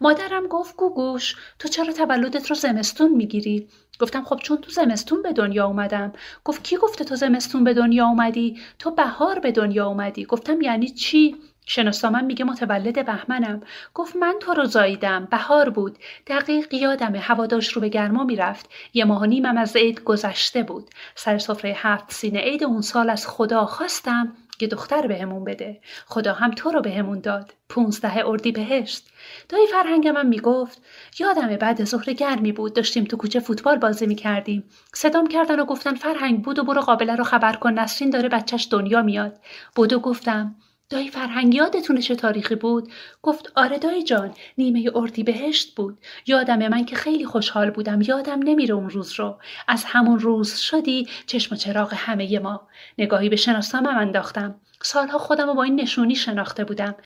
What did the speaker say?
مادرم گفت گوگوش تو چرا تولدت رو زمستون میگیری گفتم خب چون تو زمستون به دنیا اومدم گفت کی گفته تو زمستون به دنیا اومدی تو بهار به دنیا اومدی گفتم یعنی چی من میگه متولد بهمنم گفت من تو رو زاییدم بهار بود دقیق یادمه هواداش رو به گرما میرفت یه ماه و نیمم از عید گذشته بود سر سفره هفت سینه عید اون سال از خدا خواستم یه دختر بهمون به بده خدا هم تو رو بهمون به داد پونزده اردی بهشت دایی فرهنگم هم میگفت یادم بعد ظهر گرمی بود داشتیم تو کوچه فوتبال بازی میکردیم صدام کردن و گفتن فرهنگ بود و برو قابله رو خبر کن نسرین داره بچهش دنیا میاد بودو گفتم دایی فرهنگ یادتونه چه تاریخی بود گفت آره دایی جان نیمه اردی بهشت بود یادم من که خیلی خوشحال بودم یادم نمیره اون روز رو از همون روز شدی چشم و چراغ همه ما نگاهی به شناسامم انداختم سالها خودم رو با این نشونی شناخته بودم